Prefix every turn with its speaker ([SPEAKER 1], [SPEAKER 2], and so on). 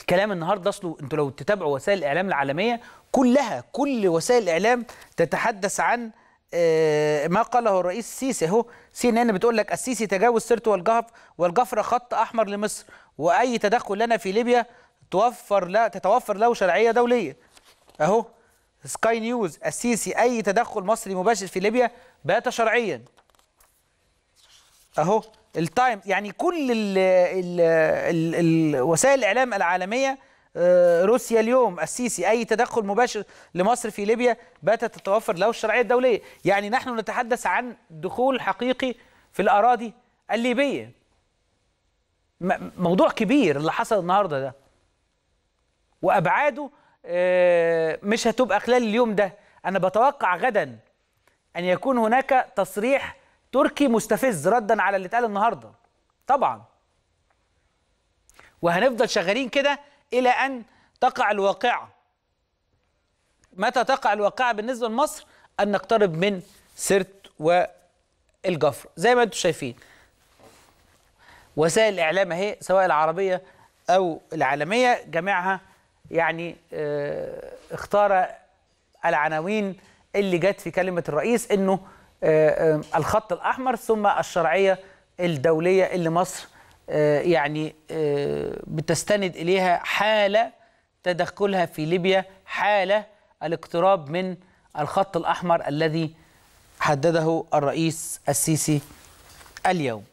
[SPEAKER 1] الكلام النهارده اصله انتوا لو تتابعوا وسائل الاعلام العالميه كلها كل وسائل الاعلام تتحدث عن آه، ما قاله الرئيس السيسي اهو سي ان ان بتقول لك السيسي تجاوز سرت والجهف والجفره خط احمر لمصر واي تدخل لنا في ليبيا توفر لا تتوفر له شرعيه دوليه اهو سكاي نيوز السيسي اي تدخل مصري مباشر في ليبيا بات شرعيا اهو التايم يعني كل ال ال الـ الـ وسائل الاعلام العالميه آه، روسيا اليوم السيسي اي تدخل مباشر لمصر في ليبيا باتت تتوفر له الشرعيه الدوليه يعني نحن نتحدث عن دخول حقيقي في الاراضي الليبيه موضوع كبير اللي حصل النهارده ده وابعاده آه، مش هتبقى خلال اليوم ده انا بتوقع غدا ان يكون هناك تصريح تركي مستفز ردا على اللي اتقال النهارده طبعا وهنفضل شغالين كده الى ان تقع الواقعه متى تقع الواقعه بالنسبه لمصر ان نقترب من سرت والجفر زي ما انتم شايفين وسائل الاعلام اهي سواء العربيه او العالميه جميعها يعني آه، اختار العناوين اللي جت في كلمه الرئيس انه آه، آه، الخط الأحمر ثم الشرعية الدولية اللي مصر آه، يعني بتستند إليها حالة تدخلها في ليبيا حالة الاقتراب من الخط الأحمر الذي حدده الرئيس السيسي اليوم